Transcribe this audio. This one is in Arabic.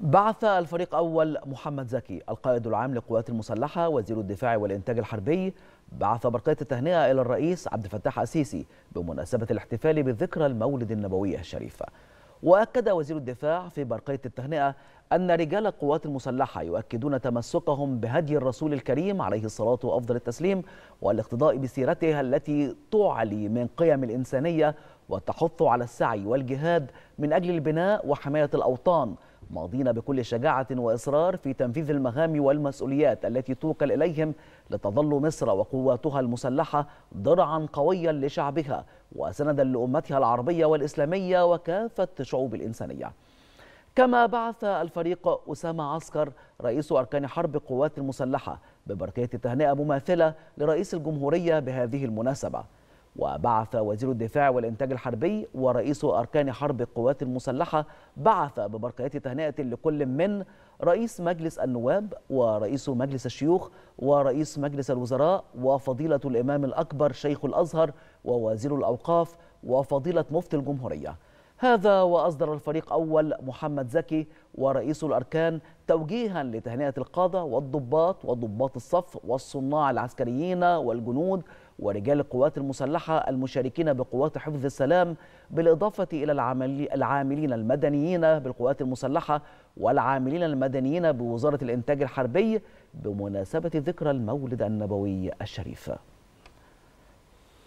بعث الفريق أول محمد زكي القائد العام للقوات المسلحة وزير الدفاع والإنتاج الحربي بعث برقية التهنئة إلى الرئيس عبد الفتاح السيسي بمناسبة الاحتفال بذكرى المولد النبوي الشريف وأكد وزير الدفاع في برقية التهنئة أن رجال القوات المسلحة يؤكدون تمسكهم بهدي الرسول الكريم عليه الصلاة وأفضل التسليم والاقتضاء بسيرته التي تعلي من قيم الإنسانية وتحث على السعي والجهاد من أجل البناء وحماية الأوطان ماضين بكل شجاعة وإصرار في تنفيذ المهام والمسؤوليات التي توكل إليهم لتظل مصر وقواتها المسلحة درعا قويا لشعبها وسندا لأمتها العربية والإسلامية وكافة شعوب الإنسانية كما بعث الفريق أسامة عسكر رئيس أركان حرب القوات المسلحة ببركية تهنئة مماثلة لرئيس الجمهورية بهذه المناسبة وبعث وزير الدفاع والإنتاج الحربي ورئيس أركان حرب القوات المسلحة بعث ببركات تهنئة لكل من رئيس مجلس النواب ورئيس مجلس الشيوخ ورئيس مجلس الوزراء وفضيلة الإمام الأكبر شيخ الأزهر ووزير الأوقاف وفضيلة مفتي الجمهورية هذا وأصدر الفريق أول محمد زكي ورئيس الأركان توجيها لتهنئة القادة والضباط وضباط الصف والصناع العسكريين والجنود ورجال القوات المسلحة المشاركين بقوات حفظ السلام بالإضافة إلى العاملين المدنيين بالقوات المسلحة والعاملين المدنيين بوزارة الإنتاج الحربي بمناسبة ذكرى المولد النبوي الشريف